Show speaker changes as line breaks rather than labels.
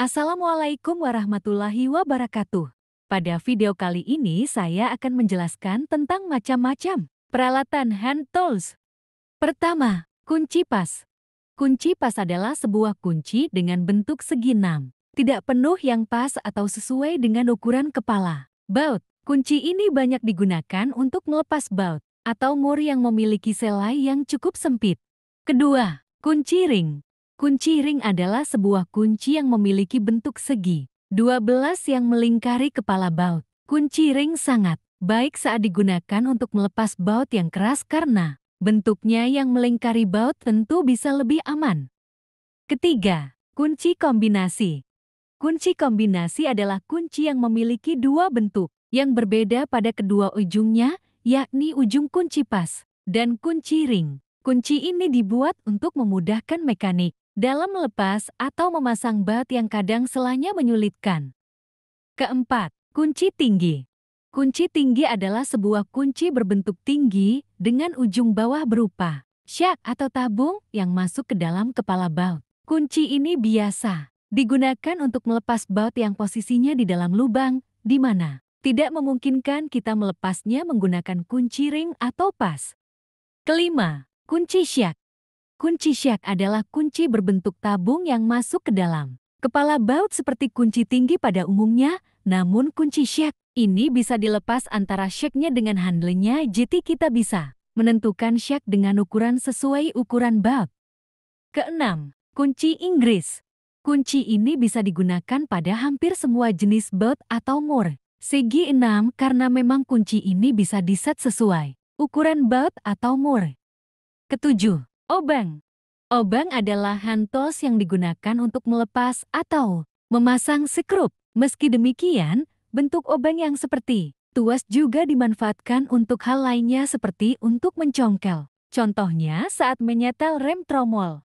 Assalamualaikum warahmatullahi wabarakatuh. Pada video kali ini saya akan menjelaskan tentang macam-macam peralatan hand tools. Pertama, kunci pas. Kunci pas adalah sebuah kunci dengan bentuk segi enam, tidak penuh yang pas atau sesuai dengan ukuran kepala. Baut. Kunci ini banyak digunakan untuk melepas baut atau mur yang memiliki selai yang cukup sempit. Kedua, kunci ring. Kunci ring adalah sebuah kunci yang memiliki bentuk segi. 12 yang melingkari kepala baut. Kunci ring sangat baik saat digunakan untuk melepas baut yang keras karena bentuknya yang melingkari baut tentu bisa lebih aman. Ketiga, kunci kombinasi. Kunci kombinasi adalah kunci yang memiliki dua bentuk yang berbeda pada kedua ujungnya, yakni ujung kunci pas dan kunci ring. Kunci ini dibuat untuk memudahkan mekanik dalam melepas atau memasang bat yang kadang selanya menyulitkan. Keempat, kunci tinggi. Kunci tinggi adalah sebuah kunci berbentuk tinggi dengan ujung bawah berupa syak atau tabung yang masuk ke dalam kepala baut. Kunci ini biasa digunakan untuk melepas baut yang posisinya di dalam lubang, di mana tidak memungkinkan kita melepasnya menggunakan kunci ring atau pas. Kelima, kunci syak. Kunci syak adalah kunci berbentuk tabung yang masuk ke dalam. Kepala baut seperti kunci tinggi pada umumnya, namun kunci syak ini bisa dilepas antara syaknya dengan handlenya jadi kita bisa menentukan syak dengan ukuran sesuai ukuran baut. Keenam, kunci Inggris. Kunci ini bisa digunakan pada hampir semua jenis baut atau mur. Segi enam karena memang kunci ini bisa diset sesuai ukuran baut atau mur. Ketujuh, Obang Obang adalah hantos yang digunakan untuk melepas atau memasang sekrup. Meski demikian, bentuk obang yang seperti tuas juga dimanfaatkan untuk hal lainnya seperti untuk mencongkel. Contohnya saat menyetel rem tromol.